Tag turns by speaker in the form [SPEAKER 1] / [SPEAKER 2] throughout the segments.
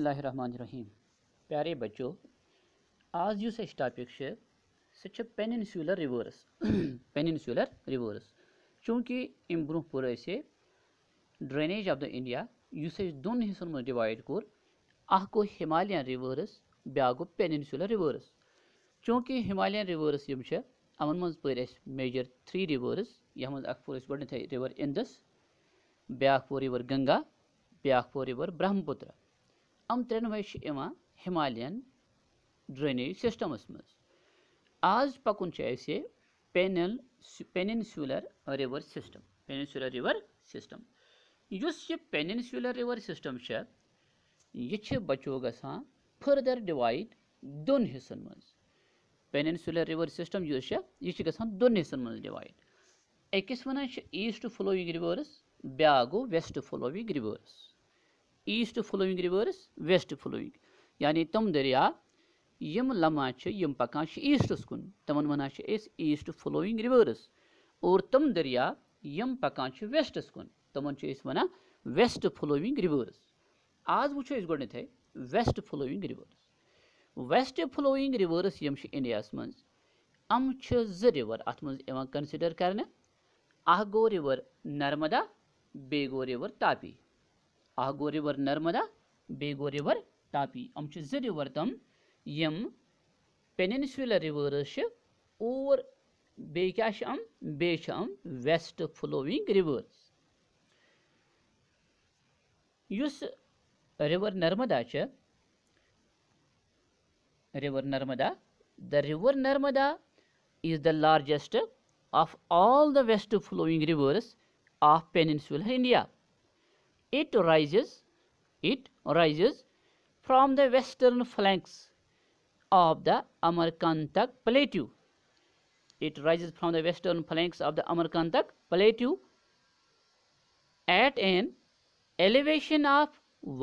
[SPEAKER 1] रहीम प्यारे बच्चों आज यू से टॉपिक से सह पेनसुलर रिवर्स पेनसुलर रिवर्स चूँकि अम ब्रोह पोर ड्रेनेज ऑफ द इंडिया इस दोन हिस्सों में डिवाइड कोर अह गो हिमालयन रिवर्स ब्या गो पेनसुलर रिवर्स चूँकि हिमालयन रिवर्स यम अमन मज पे मेजर थ्री रिवर्स यहाँ मज पोर गोडन रिवर इंदस ब्या पो रिवर गंगा ब्या पो रिवर ब्रह्मपुत्रा अम त्रेनवे हिमालयन ड्रेनेज सिस्टमस मज आज पकुन पेनल peninsular river system peninsular river system इस पेनिनसुलर रिवर सिस्टम यह बचो ग फर्दर डिवाइड दोन हिस्सन मज पेनिनसुलर रिवर सिस्टम यह ग दोन हिस्सन मज डिवाइड अकिस वन ईस्ट फ्लोविक रिवर्स ब्या गो वेस्ट फ्लोविक rivers east flowing rivers west flowing यानी तम दरिया यम लमा यम पकान ईस्टस कुन तमन वन ईस्ट फ्लोइंग रिवर्स और तम दरिया यम पकान वेस्टस कुन तमन वन वेस्ट फ्लोइंग रिवर्स आज वो गोडे west flowing rivers west flowing rivers यम इंडियास मं अम जि रिवर अत मं कंसिडर कर गो रिवर नर्मदा बे रिवर तापी आगो रिवर नर्मदा बेगो रिवर तापी हम जो रिवर तम यम पेनसुलर रिवर्स और बे क्या बेम वेस्ट फ्लोविंग रिवर्स उस रिवर नर्मदा च river Narmada the river Narmada is the largest of all the west flowing rivers of peninsula India it rises it rises from the western flanks of the amarkantak plateau it rises from the western flanks of the amarkantak plateau at an elevation of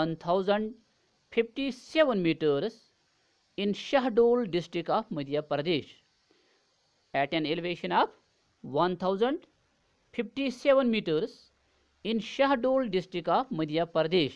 [SPEAKER 1] 1057 meters in shahdol district of madhya pradesh at an elevation of 1057 meters in Shahdol district of Madhya Pradesh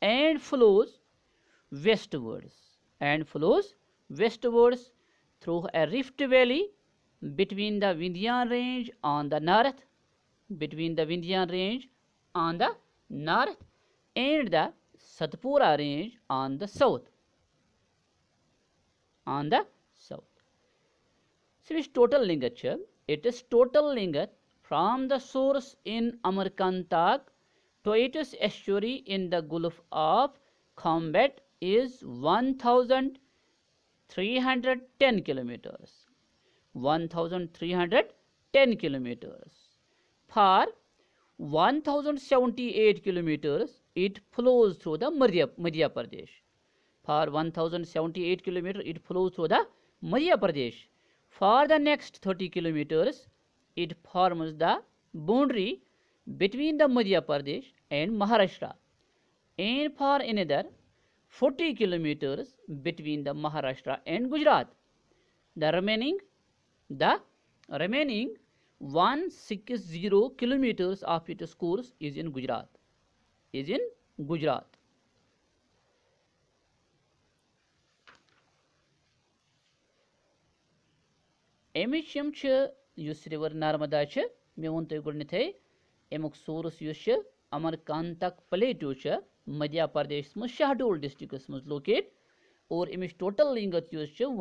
[SPEAKER 1] and flows westwards and flows westwards through a rift valley between the Vindhyan range on the north between the Vindhyan range on the north and the Satpura range on the south on the south so it's total lingature it is total lingat from the source in Amarkantak to its estuary in the Gulf of Khombat is 1310 kilometers 1310 kilometers for 1078 kilometers it flows through the Madhya, Madhya Pradesh for 1078 kilometers it flows through the Madhya Pradesh for the next 30 kilometers It forms the boundary between the Madhya Pradesh and Maharashtra and for another 40 kilometers between the Maharashtra and Gujarat. The remaining the remaining 160 kilometers of its course is in Gujarat. Is in Gujarat. أمِچ यस river Narmada मे वो तुम गुडनथ अमुक source अमरकानक प्लेटो मध्य प्रदेश में Shahdol districts मज locate और अमिश total length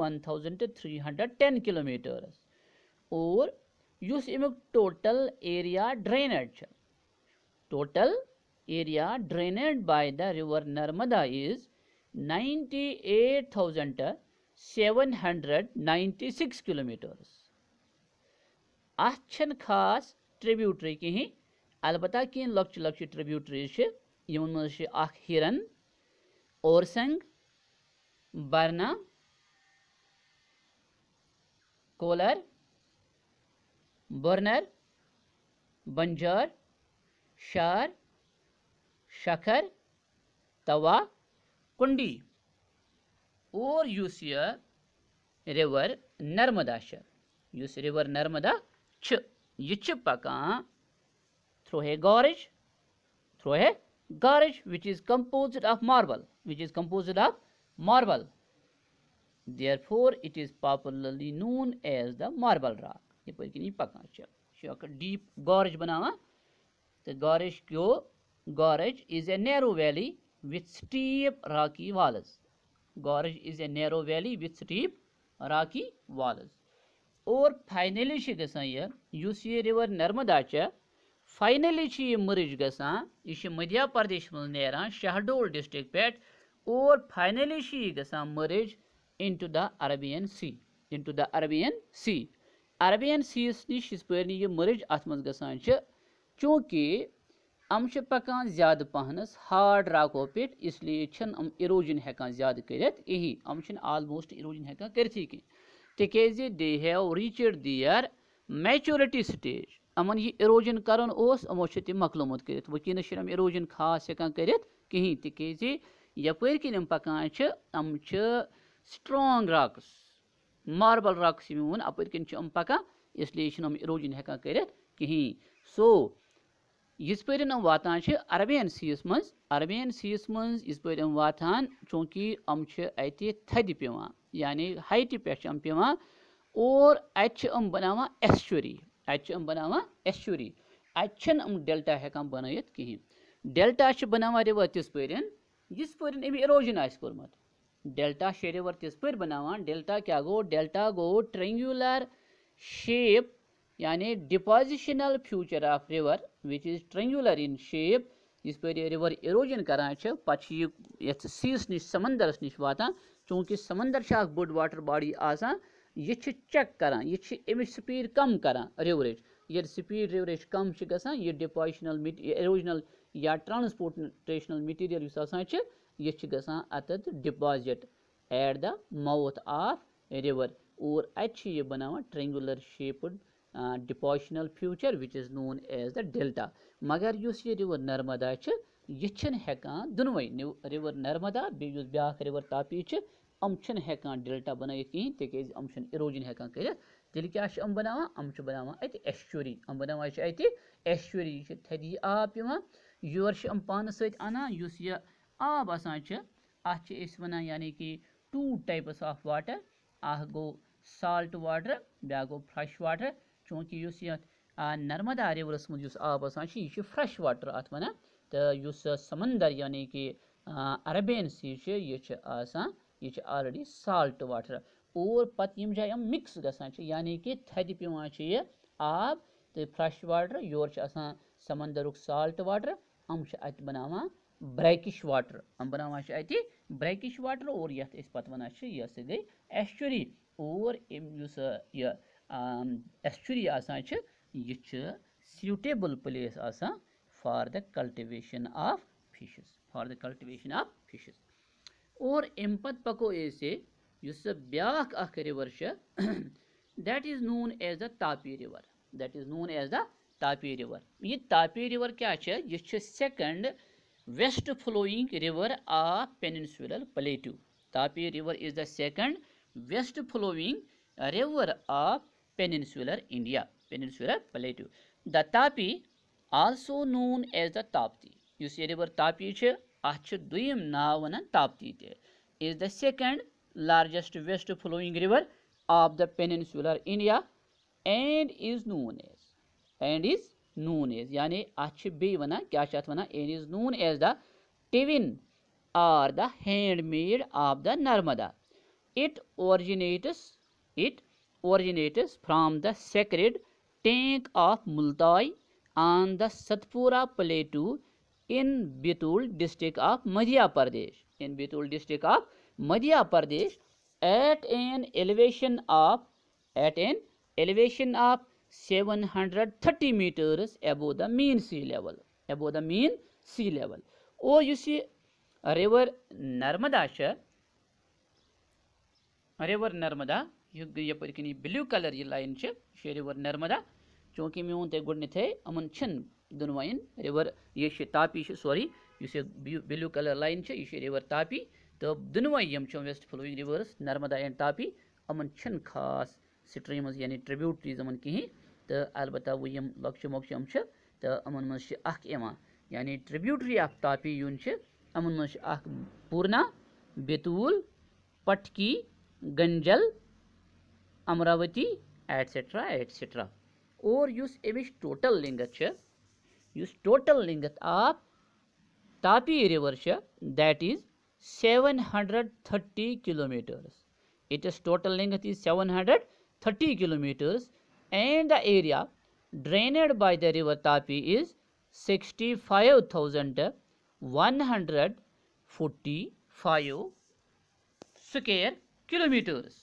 [SPEAKER 1] one thousand three hundred ten kilometres और इस अमुक total area drained total area drained by the river Narmada is six kilometres अच्छे खास ट्रिब्यूटरी कहें अलबत् कह लकच लकच ट्रिब्यूटरीज यमन मज हिरन ओरसंग बरना कोलर बर्नर बंजार शार शखर तवा कुंडी और यूसिया river Narmada river Narmada ch yich paka through a gorge through a gorge which is composed of marble which is composed of marble therefore it is popularly known as the marble rock ये पर किनी पकान छ शक डीप gorge बनावा तो gorge क्यो gorge is a narrow valley with steep rocky walls gorge is a narrow valley with steep rocky walls और फाइनली शी गसान ये युस ये रिवर नर्मदा चे फाइनली ची ये मर्ज ग यह मध्य प्रदेश मे नेरान शहडोल डिस्ट्रिक्ट पेट और फाइनली शी ये गसान merge into the Arabian sea into the Arabian sea Arabian sea नश इस पे ये मर्ज अत मे चूंकि अम पकान ज्यादा पहनस हार्ड राको पे इसलिए इरोजन हेकान ज्यादा करत कहीं आलमोस्ट इरोजन हेकान करती कहीं तिकि they have reached their maturity stage अमन यह इरोजन कर यमो तम मकलोमुत कर वनस इरोजन खास हेकान कर कहें तिकि यपर कम पकान अम स्ट्रॉन्ग राक्स मार्बल राक्स वन अपर कम पकान इसलिए अम इरोजन हेकान कर कहें सो यज पे अम वातान अरबियन सीस मज अरबियन सीस मज यज पे अम वातान चूँकि अम अत थद पेवान यानी हाइट पे अम और अत बनावा एस्चुरी अत बनावा एस्चुरी अत डेल्टा हेकान बन कहें डेल्टा बनावा रिवर तिस पे जिस पे अमी इरोजन आर्मत डेल्टा शे रिवर तिस पे बनावा डेल्टा क्या गो डेल्टा गो ट्रेंगुलर शेप यानी depositional feature of river which is triangular in shape जिस पे रिवर इरोजन करान अच्छा, पे ये सीस नश समंदरस नश वा चूंकि समंदर बड़ वाटर बॉडी आसान यह चेक करान यह अमिच स्पीड कम करान रिवरच ये स्पीड रिवरच कम ग यह डिपॉशनल इरोजनल या ट्रांसपोर्टेशनल मटीरियल यह ग अत deposit at the mouth of river और अत बनाना triangular shaped depositional feature which is known as the delta مگر یُس یہِ رِوَر نرمدا چھِ یہِ چھِنہٕ ہٮ۪کان دۄنوَے رِوَر نرمدا بیٚیہِ یُس بیٛاکھ رِوَر تاپی چھِ یِم چھِنہٕ ہٮ۪کان ڈیلٹا بَنٲیِتھ کِہیٖنۍ تِکیٛازِ یِم چھِنہٕ اِروجَن ہٮ۪کان کٔرِتھ تیٚلہِ کیٛاہ چھِ یِم بَناوان یِم چھِ بَناوان اَتہِ ایشوری یِم بَناوان چھِ اَتہِ ایشوری یہِ چھِ تھَدِ یہِ آب یِوان یورٕ چھِ یِم پانہٕ سۭتۍ اَنان یُس یہِ آب آسان چھِ اَتھ چھِ أسۍ وَنان یعنی کہِ ٹوٗ ٹایپٕس آف واٹر اَکھ گوٚو سالٹ واٹر بیٛاکھ گوٚو فرٛٮ۪ش واٹر चूँकि यस नर्मदा रिवरस मज आब यह फ्रेश वाटर अत वन तो समंदर यानि कि अरबेन सी यह यह आलरेडी साल्ट वाटर और पे जाए मिक्स ग यानी कि थद पे यह आब तो फ्रेश वाटर योर समंदर साल्ट वाटर हम बना बनावान ब्रैकिश वाटर अम बना अत ब्रैकिश वाटर और ये पे वन यह गई एशरी और यह एस्चुरी आसान यह प्लेस place आसान for the cultivation of fishes for the cultivation of और अम पत पको ऐसे इस ब्याक अख river that is known as the Tapi river that is known as the Tapi river यह तापी रिवर क्या है यह second west flowing river of peninsular plateau Tapi river is the second west flowing river of peninsular India, peninsular plateau. The Tapi, also known as the Tapti. You see river Tapi che, achhe Tapti Is the second largest west flowing river of the peninsular India and is known as and is known as yani achhe be and is known as the Tivin or the handmaid of the Narmada. It originates it originates from the sacred tank of Multai on the Satpura plateau in Betul district of Madhya Pradesh. In Betul district of Madhya Pradesh at an elevation of at an elevation of 730 meters above the mean sea level above the mean sea level. O यु river Narmada छ River Narmada. यु blue colour यह line शे river Narmada चूँकि मोन तक गोडन अमन दुनवाइन रिवर यह तापी सॉरी इस ब्लू कलर लाइन यह रिवर तापी तो दुनवे यम west flowing rivers Narmada and Tapi अमन खास स्ट्रीम्स यानी ट्रिब्यूटरीज अमन कहें तो अलबत् वो यम लक्ष मोक्ष अम तो अमन मज यानी ट्रिब्यूटरी अफ तापी यून अमन मज पूर्णा बेतूल पटकी गंजल अमरावती एटसेट्रा एटसेट्रा और उस अमिश टोटल लिंगत उस total length of Tapi river that is 730 kilometres its total length is 730 kilometres and the area drained by the river Tapi is one 65,145 square kilometres